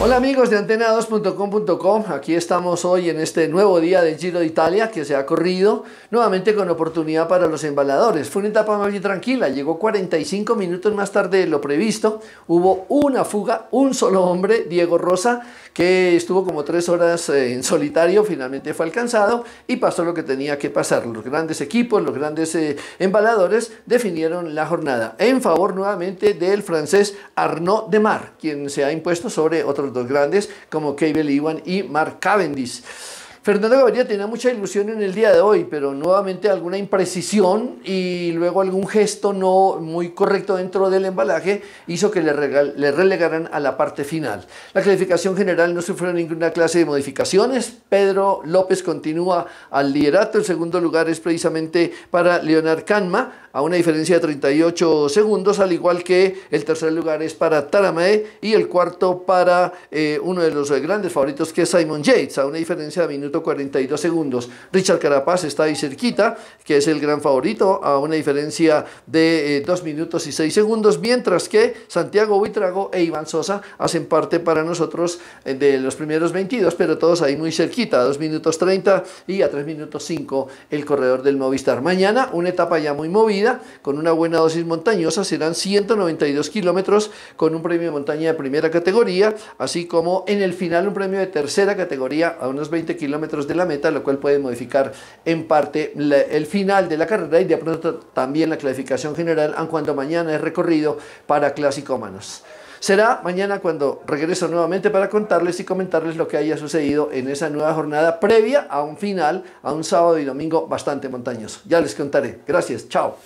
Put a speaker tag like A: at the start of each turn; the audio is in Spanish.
A: Hola amigos de antena2.com.com, aquí estamos hoy en este nuevo día del Giro de Italia que se ha corrido nuevamente con oportunidad para los embaladores. Fue una etapa muy tranquila, llegó 45 minutos más tarde de lo previsto, hubo una fuga, un solo hombre, Diego Rosa, que estuvo como tres horas eh, en solitario, finalmente fue alcanzado y pasó lo que tenía que pasar. Los grandes equipos, los grandes eh, embaladores definieron la jornada en favor nuevamente del francés Arnaud Demar, quien se ha impuesto sobre otros dos grandes como Cable Iwan y Mark Cavendish. Fernando Gaviria tenía mucha ilusión en el día de hoy, pero nuevamente alguna imprecisión y luego algún gesto no muy correcto dentro del embalaje hizo que le, relegaran a la parte final. La clasificación general no sufrió ninguna clase de modificaciones. Pedro López continúa al liderato. El segundo lugar es precisamente para Leonard Canma, a una diferencia de 38 segundos, al igual que el tercer lugar es para Taramae y el cuarto para eh, uno de los grandes favoritos que es Simon Yates, a una diferencia de minutos 42 segundos. Richard Carapaz está ahí cerquita, que es el gran favorito, a una diferencia de 2 eh, minutos y 6 segundos, mientras que Santiago Buitrago e Iván Sosa hacen parte para nosotros eh, de los primeros 22, pero todos ahí muy cerquita, a 2 minutos 30 y a 3 minutos 5 el corredor del Movistar. Mañana una etapa ya muy movida, con una buena dosis montañosa, serán 192 kilómetros con un premio de montaña de primera categoría, así como en el final un premio de tercera categoría a unos 20 kilómetros metros de la meta, lo cual puede modificar en parte el final de la carrera y de pronto también la clasificación general, aun cuando mañana es recorrido para Clásico Manos. Será mañana cuando regreso nuevamente para contarles y comentarles lo que haya sucedido en esa nueva jornada previa a un final, a un sábado y domingo bastante montañoso. Ya les contaré. Gracias, chao.